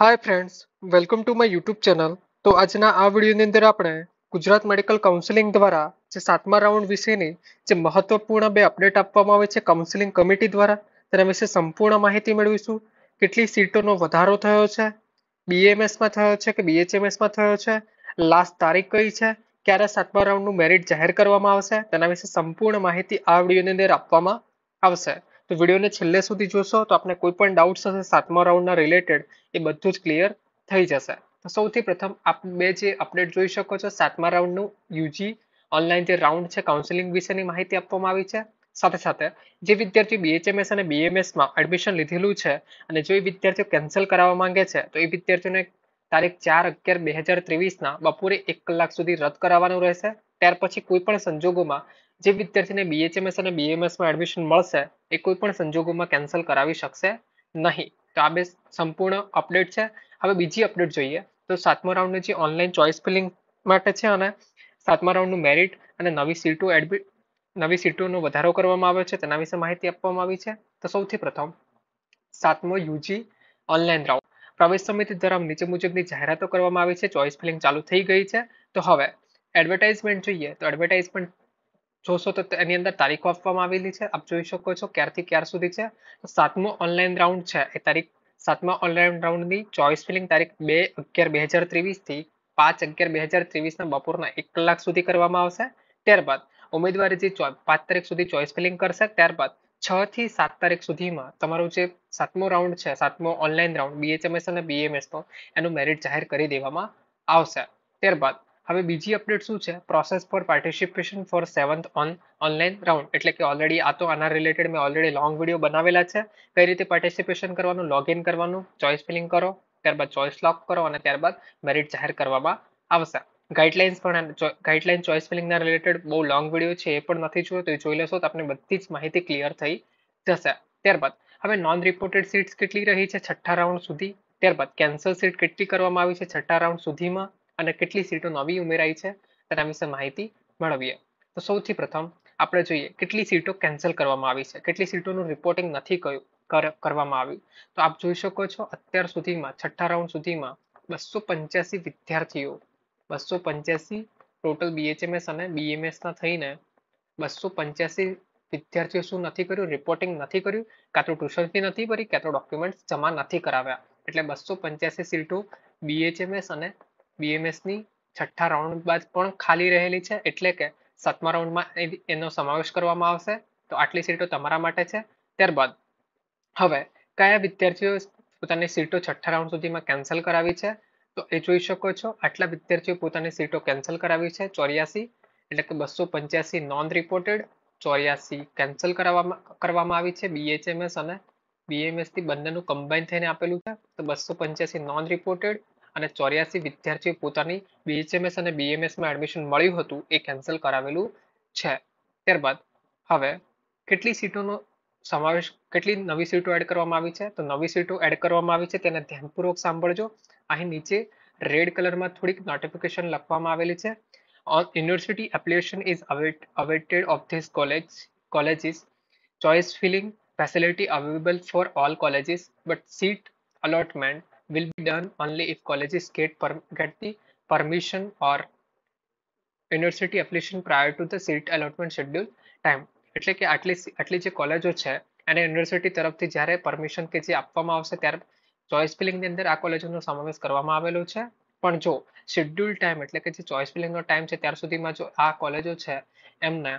hi friends welcome to my YouTube channel તો આજના આ વિડીયોની અંદર આપણે ગુજરાત મેડિકલ કાઉન્સિલિંગ દ્વારા જે સાતમા રાઉન્ડ વિશેની જે મહત્વપૂર્ણ બે અપડેટ આપવામાં આવે છે કાઉન્સિલિંગ કમિટી દ્વારા તેના વિશે સંપૂર્ણ માહિતી મેળવીશું કેટલી સીટોનો વધારો થયો છે બીએમએસમાં થયો છે કે બીએચએમએસમાં થયો છે લાસ્ટ તારીખ કઈ છે ક્યારે સાતમા રાઉન્ડનું મેરિટ જાહેર કરવામાં આવશે તેના વિશે સંપૂર્ણ માહિતી આ વિડીયોની અંદર આપવામાં આવશે તો વિડીયોને છેલ્લે સુધી જોશો તો આપને કોઈ પણ ડાઉટ્સ હશે સાતમા રાઉન્ડના રિલેટેડ એ બધું જ ક્લિયર થઈ જશે તો સૌથી પ્રથમ આપ બે જે અપડેટ જોઈ શકો છો સાતમા રાઉન્ડનું યુજી ઓનલાઈન જે રાઉન્ડ છે કાઉન્સેલિંગ વિશેની માહિતી આપવામાં આવી છે સાથે સાથે જે વિદ્યાર્થી બીએચએમએસ અને બીએમએસમાં એડમિશન લીધેલું છે અને જો એ વિદ્યાર્થીઓ કેન્સલ કરાવવા માંગે છે તો એ વિદ્યાર્થીઓને તારીખ ચાર અગિયાર બે હજાર ત્રેવીસના બપોરે એક કલાક સુધી રદ કરાવવાનું રહેશે ત્યાર પછી કોઈ પણ સંજોગોમાં જે વિદ્યાર્થીને બીએચએમએસ અને બીએમએસમાં એડમિશન મળશે એ કોઈ પણ સંજોગોમાં કેન્સલ કરાવી શકશે નહીં તો આ બે સંપૂર્ણ અપડેટ છે હવે બીજી અપડેટ જોઈએ તો સાતમા રાઉન્ડની જે ઓનલાઈન ચોઇસ ફિલિંગ માટે છે અને સાતમા રાઉન્ડનું મેરિટ અને નવી સીટો એડમિટ નવી સીટોનો વધારો કરવામાં આવ્યો છે તેના વિશે માહિતી આપવામાં આવી છે તો સૌથી પ્રથમ સાતમો યુજી ઓનલાઈન રાઉન્ડ પ્રવેશ સમિતિ દ્વારા નીચે મુજબની જાહેરાતો કરવામાં આવી છે ચોઇસ ફિલિંગ ચાલુ થઈ ગઈ છે તો હવે એડવર્ટાઇઝમેન્ટ જોઈએ તો એડવર્ટાઇઝમેન્ટ જોશો તો એની અંદર તારીખો આપવામાં આવેલી છે આપ જોઈ શકો છો ક્યારથી ક્યાર સુધી છે સાતમો ઓનલાઈન રાઉન્ડ છે એ તારીખ સાતમા ઓનલાઈન રાઉન્ડની ચોઈસ ફિલિંગ તારીખ બે અગિયાર બે હજાર ત્રેવીસથી પાંચ અગિયાર બે હજાર ત્રેવીસના બપોરના એક કલાક સુધી કરવામાં આવશે ત્યારબાદ ઉમેદવારે જે પાંચ તારીખ સુધી ચોઈસ ફિલિંગ કરશે ત્યારબાદ છ થી સાત તારીખ સુધીમાં તમારો જે સાતમો રાઉન્ડ છે સાતમો ઓનલાઈન રાઉન્ડ બીએચએમએસ અને બીએમએસનો એનું મેરિટ જાહેર કરી દેવામાં આવશે ત્યારબાદ હવે બીજી અપડેટ શું છે process for participation for seventh on online round એટલે કે ઓલરેડી આ તો આના રિલેટેડ મેં ઓલરેડી લોંગ વિડીયો બનાવેલા છે કઈ રીતે પાર્ટિસિપેશન કરવાનું લોગિન કરવાનું ચોઇસ ફિલિંગ કરો ત્યારબાદ ચોઇસ લોક કરો અને ત્યારબાદ મેરિટ જાહેર કરવામાં આવશે ગાઈડલાઇન્સ પણ ગાઈડલાઇન ચોઇસ ફિલિંગના રિલેટેડ બહુ લોંગ વિડીયો છે એ પણ નથી જોયો તો એ જોઈ લેશો તો આપણે બધી જ માહિતી ક્લિયર થઈ જશે ત્યારબાદ હવે નોન રિપોર્ટેડ સીટ્સ કેટલી રહી છે છઠ્ઠા રાઉન્ડ સુધી ત્યારબાદ કેન્સલ સીટ કેટલી કરવામાં આવી છે છઠ્ઠા રાઉન્ડ સુધીમાં અને કેટલી સીટો નવી ઉમેરાઈ છે તેના વિશે માહિતી મેળવીએ તો સૌથી પ્રથમ આપણે જોઈએ કેટલી સીટો કેન્સલ કરવામાં આવી છે કેટલી સીટોનું રિપોર્ટિંગ નથી કરવામાં આવ્યું તો આપ જોઈ શકો છો અત્યાર સુધીમાં છઠ્ઠા રાઉન્ડ સુધીમાં બસો પંચ્યાસી વિદ્યાર્થીઓ બસો પંચ્યાસી ટોટલ બીએચએમએસ અને બીએમએસના થઈને બસો પંચ્યાસી વિદ્યાર્થીઓ શું નથી કર્યું રિપોર્ટિંગ નથી કર્યું કાં તો ટ્યુશન ફી નથી ભરી કાં તો ડોક્યુમેન્ટ્સ જમા નથી કરાવ્યા એટલે બસો પંચ્યાસી સીટો બીએચએમએસ અને બીએમએસની છઠ્ઠા રાઉન્ડ બાદ પણ ખાલી રહેલી છે એટલે કે સાતમા રાઉન્ડમાં એનો સમાવેશ કરવામાં આવશે તો આટલી સીટો તમારા માટે છે ત્યારબાદ હવે કયા વિદ્યાર્થીઓ પોતાની સીટો છઠ્ઠા રાઉન્ડ સુધીમાં કેન્સલ કરાવી છે તો એ જોઈ શકો છો આટલા વિદ્યાર્થીઓ પોતાની સીટો કેન્સલ કરાવી છે ચોર્યાસી એટલે કે બસો પંચ્યાસી નોન રિપોર્ટેડ ચોર્યાસી કેન્સલ કરાવવામાં કરવામાં આવી છે બીએચએમએસ અને બીએમએસથી બંનેનું કમ્બાઈન થઈને આપેલું છે તો બસો પંચ્યાસી નોન રિપોર્ટેડ અને ચોર્યાસી વિદ્યાર્થીઓ પોતાની બીએચએમએસ અને બીએમએસમાં એડમિશન મળ્યું હતું એ કેન્સલ કરાવેલું છે ત્યારબાદ હવે કેટલી સીટોનો સમાવેશ કેટલી નવી સીટો એડ કરવામાં આવી છે તો નવી સીટો એડ કરવામાં આવી છે તેને ધ્યાનપૂર્વક સાંભળજો અહીં નીચે રેડ કલરમાં થોડીક નોટિફિકેશન લખવામાં આવેલી છે university application is await awaited of this college colleges choice filling facility available for all colleges, but seat allotment will be done only if colleges get, per, get the permission or university application prior to the seat allotment schedule time એટલે કે આટલી આટલી જે કોલેજો છે અને university તરફથી જ્યારે પરમિશન કે જે આપવામાં આવશે ત્યારે ચોઇસ ફિલિંગની અંદર આ કોલેજોનો સમાવેશ કરવામાં આવેલો છે પણ જો શેડ્યુલ ટાઈમ એટલે કે જે ચોઈસ ફિલિંગનો ટાઈમ છે ત્યાર સુધીમાં જો આ કોલેજો છે એમને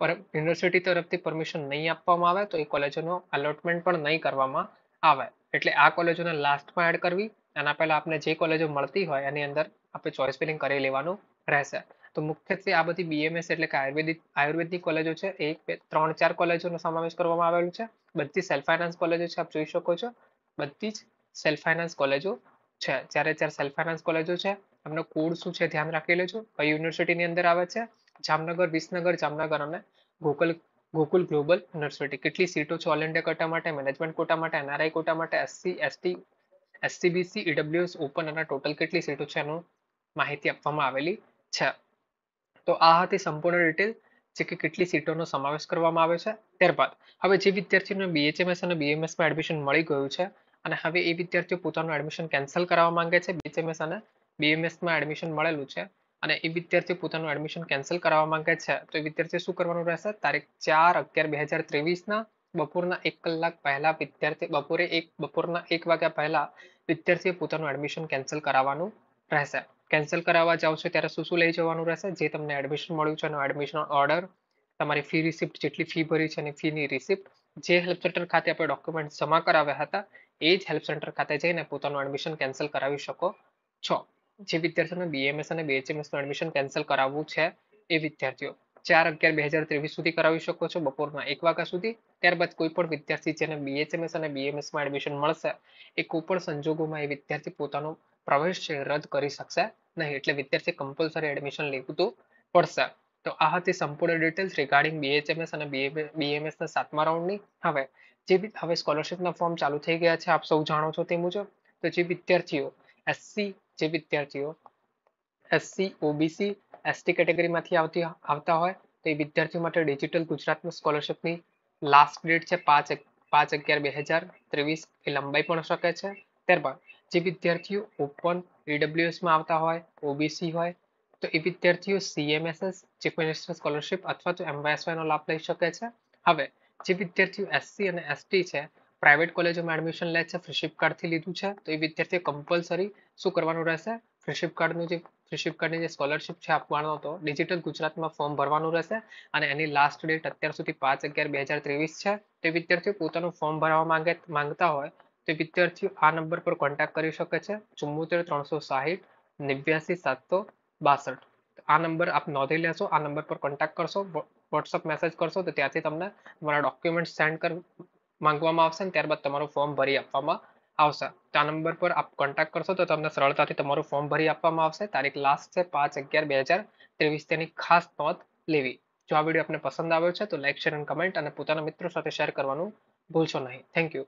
પર યુનિવર્સિટી તરફથી પરમિશન નહીં આપવામાં આવે તો એ કોલેજોનો અલોટમેન્ટ પણ નહીં કરવામાં આવે એટલે આ કોલેજોને લાસ્ટમાં એડ કરવી એના પહેલાં આપણે જે કોલેજો મળતી હોય એની અંદર આપણે ચોઇસ ફિલિંગ કરી લેવાનું રહેશે તો મુખ્યત્વે આ બધી બીએમએસ એટલે કે આયુર્વેદિક આયુર્વેદિક કોલેજો છે એક બે ત્રણ ચાર કોલેજોનો સમાવેશ કરવામાં આવેલું છે બધી સેલ્ફ ફાઇનાન્સ કોલેજો છે આપ જોઈ શકો છો બધી જ સેલ્ફ ફાઇનાન્સ કોલેજો છે જ્યારે ચાર સેલ્ફ ફાઇનાન્સ કોલેજો છે એમનો કોડ શું છે ધ્યાન રાખી લેજો કઈ યુનિવર્સિટીની અંદર આવે છે જામનગર વિસનગર જામનગર અને ગોકુલ ગોકુલ ગ્લોબલ યુનિવર્સિટી કેટલી સીટો છે ઓલ ઇન્ડિયા કોટા માટે મેનેજમેન્ટ કોટા માટે એનઆરઆઈ કોટા માટે SC ST SCBC EWS open અને ટોટલ કેટલી સીટો છે એનું માહિતી આપવામાં આવેલી છે તો આ હતી સંપૂર્ણ ડિટેલ જે કે કેટલી સીટોનો સમાવેશ કરવામાં આવે છે ત્યારબાદ હવે જે વિદ્યાર્થીઓને બીએચએમએસ અને બીએમએસમાં એડમિશન મળી ગયું છે અને હવે એ વિદ્યાર્થીઓ પોતાનું એડમિશન કેન્સલ કરાવવા માંગે છે બીએચએમએસ અને બીએમએસમાં એડમિશન મળેલું છે અને એ વિદ્યાર્થી પોતાનું એડમિશન કેન્સલ કરાવવા માંગે છે તો એ વિદ્યાર્થી શું કરવાનું રહેશે તારીખ ચાર અગિયાર બે હજાર ત્રેવીસના બપોરના એક કલાક પહેલા વિદ્યાર્થી બપોરે એક બપોરના એક વાગ્યા પહેલા વિદ્યાર્થીએ પોતાનું એડમિશન કેન્સલ કરાવવાનું રહેશે કેન્સલ કરાવવા જાઓ છો ત્યારે શું શું લઈ જવાનું રહેશે જે તમને એડમિશન મળ્યું છે એનો એડમિશન ઓર્ડર તમારી ફી રિસિપ્ટ જેટલી ફી ભરી છે અને ફીની રિસિપ્ટ જે હેલ્પ સેન્ટર ખાતે આપણે ડોક્યુમેન્ટ જમા કરાવ્યા હતા એ જ હેલ્પ સેન્ટર ખાતે જઈને પોતાનું એડમિશન કેન્સલ કરાવી શકો છો જે વિદ્યાર્થીઓને બીએમએસ અને બીએચએમએસનું એડમિશન કેન્સલ કરાવવું છે એ વિદ્યાર્થીઓ ચાર અગિયાર બે હજાર ત્રેવીસ સુધી કરાવી શકો છો બપોરના એક વાગ્યા સુધી ત્યારબાદ કોઈ પણ વિદ્યાર્થી જેને બીએચએમએસ અને બીએમએસમાં એડમિશન મળશે એ કોઈ પણ સંજોગોમાં એ વિદ્યાર્થી પોતાનો પ્રવેશ છે રદ કરી શકશે નહીં એટલે વિદ્યાર્થી કમ્પલસરી એડમિશન લેવું તો પડશે તો આ હતી સંપૂર્ણ ડિટેલ્સ રિગાર્ડિંગ બીએચએમએસ અને બીએમએસના સાતમા રાઉન્ડની હવે જે હવે સ્કોલરશિપના ફોર્મ ચાલુ થઈ ગયા છે આપ સૌ જાણો છો તે મુજબ તો જે વિદ્યાર્થીઓ એસસી જે વિદ્યાર્થીઓ એસસી ઓબીસી એસટી કેટેગરીમાંથી આવતી આવતા હોય તો એ વિદ્યાર્થીઓ માટે ડિજિટલ ગુજરાતમાં સ્કોલરશિપની લાસ્ટ ડેટ છે પાંચ પાંચ અગિયાર બે હજાર ત્રેવીસ એ લંબાઈ પણ શકે છે ત્યારબાદ જે વિદ્યાર્થીઓ ઓપન ઈડબ્લ્યુએસમાં આવતા હોય ઓબીસી હોય તો એ વિદ્યાર્થીઓ સીએમએસએસ ચીફ મિનિસ્ટર સ્કોલરશિપ અથવા તો એમવાયએસવાયનો લાભ લઈ શકે છે હવે જે વિદ્યાર્થીઓ એસસી અને એસટી છે પ્રાઇવેટ કોલેજોમાં એડમિશન લે છે ફ્રીશિપ કાર્ડથી લીધું છે તો એ વિદ્યાર્થીએ કમ્પલસરી શું કરવાનું રહેશે ફ્રીશિપ કાર્ડનું જે ફ્રીશિપ કાર્ડની જે સ્કોલરશિપ છે આપવાનો હતો ડિજિટલ ગુજરાતમાં ફોર્મ ભરવાનું રહેશે અને એની લાસ્ટ ડેટ અત્યાર સુધી પાંચ અગિયાર બે હજાર ત્રેવીસ છે તે વિદ્યાર્થીઓ પોતાનું ફોર્મ ભરવા માંગે માંગતા હોય તો વિદ્યાર્થીઓ આ નંબર પર કોન્ટેક્ટ કરી શકે છે ચુમ્મોતેર ત્રણસો સાહીઠ નેવ્યાસી સાતસો બાસઠ આ નંબર આપ નોંધી લેશો આ નંબર પર કોન્ટેક્ટ કરશો વોટ્સઅપ મેસેજ કરશો તો ત્યાંથી તમને તમારા ડોક્યુમેન્ટ સેન્ડ કર માંગવામાં આવશે અને ત્યારબાદ તમારું ફોર્મ ભરી આપવામાં આવશે આ નંબર પર આપ કોન્ટેક્ટ કરશો તો તમને સરળતાથી તમારું ફોર્મ ભરી આપવામાં આવશે તારીખ લાસ્ટ છે પાંચ અગિયાર બે હજાર ત્રેવીસ તેની ખાસ નોંધ લેવી જો આ વિડીયો આપને પસંદ આવ્યો છે તો લાઇક શેર અને કમેન્ટ અને પોતાના મિત્રો સાથે શેર કરવાનું ભૂલશો નહીં થેન્ક યુ